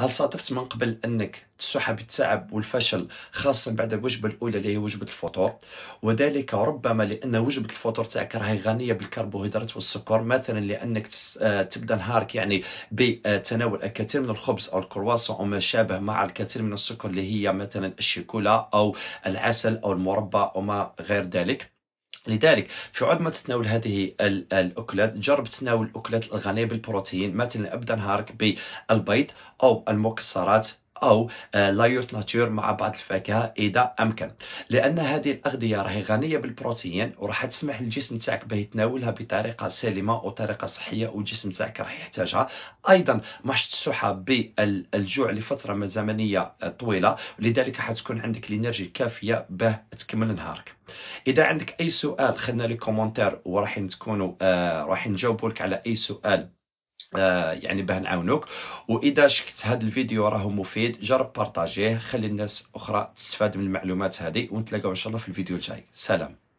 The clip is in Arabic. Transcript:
هل صادفت من قبل انك تسحب التعب والفشل خاصه بعد الوجبه الاولى اللي هي وجبه الفطور وذلك ربما لان وجبه الفطور تاعك راهي غنيه بالكربوهيدرات والسكر مثلا لانك آه، تبدا نهارك يعني بتناول الكثير من الخبز او الكرواسون او ما شابه مع الكثير من السكر اللي هي مثلا الشيكولا او العسل او المربى او ما غير ذلك لذلك في عود ما تتناول هذه الاكلات جرب تناول الاكلات الغنيه بالبروتين مثلا ابدا نهارك بالبيض او المكسرات او آه، لايوت ناتور مع بعض الفاكهه اذا امكن لان هذه الاغذيه راهي غنيه بالبروتين وراح تسمح للجسم تاعك باه يتناولها بطريقه سليمه وطريقه صحيه والجسم تاعك راح يحتاجها ايضا ماش تسوحها بالجوع لفتره زمنيه طويله لذلك حتكون عندك الانرجي الكافيه باه تكمل نهارك اذا عندك اي سؤال خلينا لي كومونتير وراح تكونوا آه راح نجاوبوا لك على اي سؤال آه يعني باه نعاونوك واذا شكت هذا الفيديو راه مفيد جرب بارطاجيه خلي الناس اخرى تستفاد من المعلومات هذه ونتلاقاو ان شاء الله في الفيديو الجاي سلام